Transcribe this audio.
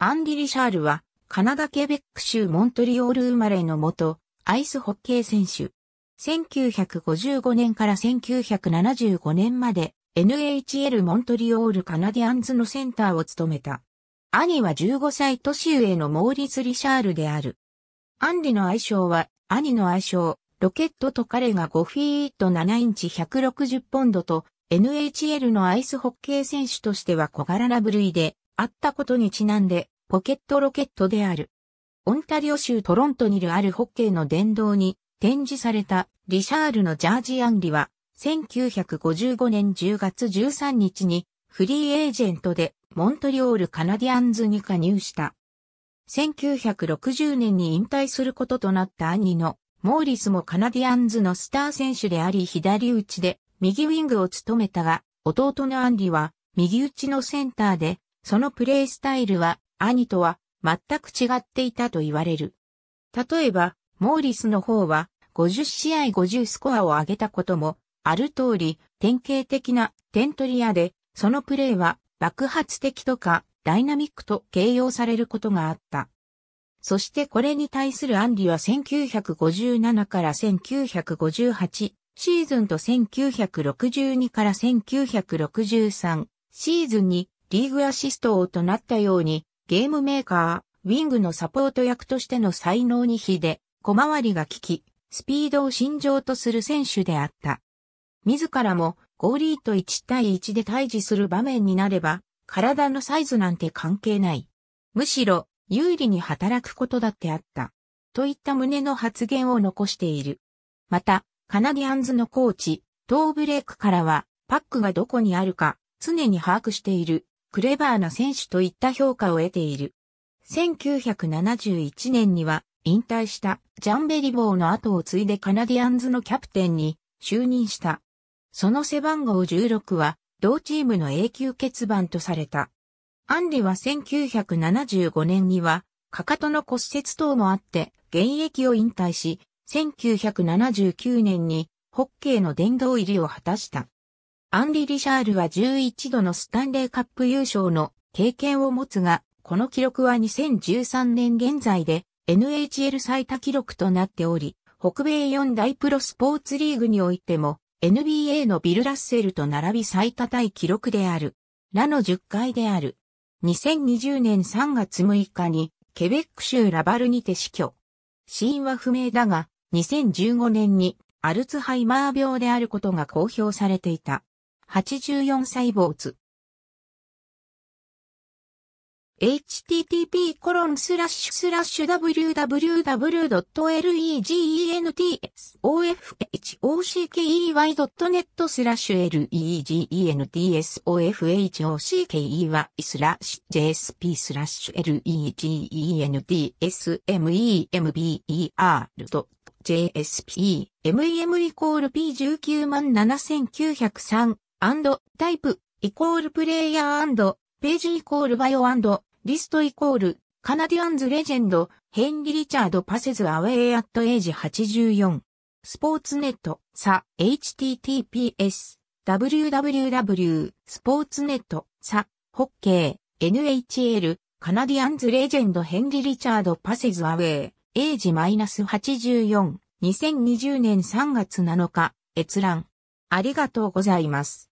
アンリ・リシャールは、カナダ・ケベック州モントリオール生まれの元、アイスホッケー選手。1955年から1975年まで、NHL モントリオールカナディアンズのセンターを務めた。兄は15歳年上のモーリス・リシャールである。アンリの愛称は、兄の愛称、ロケットと彼が5フィート7インチ160ポンドと、NHL のアイスホッケー選手としては小柄な部類で、あったことにちなんで、ポケットロケットである。オンタリオ州トロントにいるあるホッケーの殿堂に展示されたリシャールのジャージアンリは、1955年10月13日にフリーエージェントでモントリオールカナディアンズに加入した。1960年に引退することとなった兄のモーリスもカナディアンズのスター選手であり左打ちで右ウィングを務めたが、弟のアンリは右打ちのセンターでそのプレイスタイルは兄とは全く違っていたと言われる。例えば、モーリスの方は50試合50スコアを上げたこともある通り典型的な点取り屋で、そのプレーは爆発的とかダイナミックと形容されることがあった。そしてこれに対するアンリは1957から1958シーズンと1962から1963シーズンにリーグアシスト王となったように、ゲームメーカー、ウィングのサポート役としての才能に比で、小回りが利き、スピードを心情とする選手であった。自らも、ゴーリーと1対1で対峙する場面になれば、体のサイズなんて関係ない。むしろ、有利に働くことだってあった。といった旨の発言を残している。また、カナディアンズのコーチ、トーブレイクからは、パックがどこにあるか、常に把握している。クレバーな選手といった評価を得ている。1971年には引退したジャンベリボーの後を継いでカナディアンズのキャプテンに就任した。その背番号16は同チームの永久欠番とされた。アンリは1975年にはかかとの骨折等もあって現役を引退し、1979年にホッケーの殿堂入りを果たした。アンリ・リシャールは11度のスタンレーカップ優勝の経験を持つが、この記録は2013年現在で NHL 最多記録となっており、北米4大プロスポーツリーグにおいても NBA のビル・ラッセルと並び最多タイ記録である。ラの10回である。2020年3月6日にケベック州ラバルにて死去。死因は不明だが、2015年にアルツハイマー病であることが公表されていた。84細胞図。http コロンスラッシュスラッシュ w w w l e g e n t s o f h o c k e y n e t スラッシュ l e g e n t s o f h o c k e y スラッシュ jsp スラッシュ legentsmembr.jsp e mm イコール p197903 タイプ、イコールプレイヤーページイコールバイオリストイコール、カナディアンズレジェンド、ヘンリ・リチャード・パセズ・アウェイ・アット・エイジ84。スポーツネット、さ、https、www、スポーツネット、さ、ホッケー、NHL、カナディアンズレジェンドヘンリ・リチャード・パセズ・アウェイ、エイジ -84、2020年3月7日、閲覧。ありがとうございます。